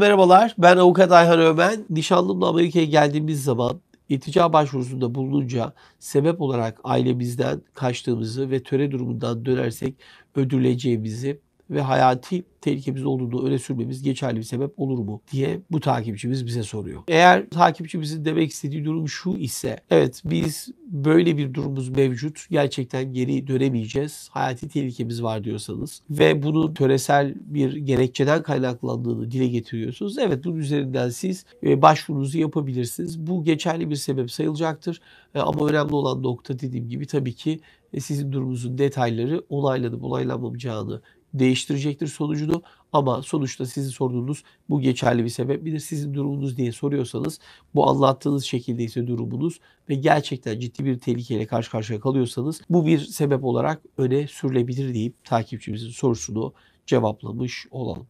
merhabalar. Ben avukat Ayhan Ömen. Nişanlımla Amerika'ya geldiğimiz zaman iltica başvurusunda bulununca sebep olarak ailemizden kaçtığımızı ve töre durumundan dönersek ödüleceğimizi ve hayati tehlikemiz olduğunu öne sürmemiz geçerli bir sebep olur mu diye bu takipçimiz bize soruyor. Eğer takipçimizin demek istediği durum şu ise evet biz böyle bir durumumuz mevcut gerçekten geri dönemeyeceğiz. Hayati tehlikemiz var diyorsanız ve bunu töresel bir gerekçeden kaynaklandığını dile getiriyorsunuz. Evet bunun üzerinden siz e, başvurunuzu yapabilirsiniz. Bu geçerli bir sebep sayılacaktır. E, ama önemli olan nokta dediğim gibi tabii ki e, sizin durumunuzun detayları olaylanıp olaylanmayacağını değiştirecektir sonucunu koydu. Ama sonuçta sizin sorduğunuz bu geçerli bir sebep midir? Sizin durumunuz diye soruyorsanız bu anlattığınız şekilde ise durumunuz ve gerçekten ciddi bir tehlikeyle karşı karşıya kalıyorsanız bu bir sebep olarak öne sürülebilir deyip takipçimizin sorusunu cevaplamış olalım.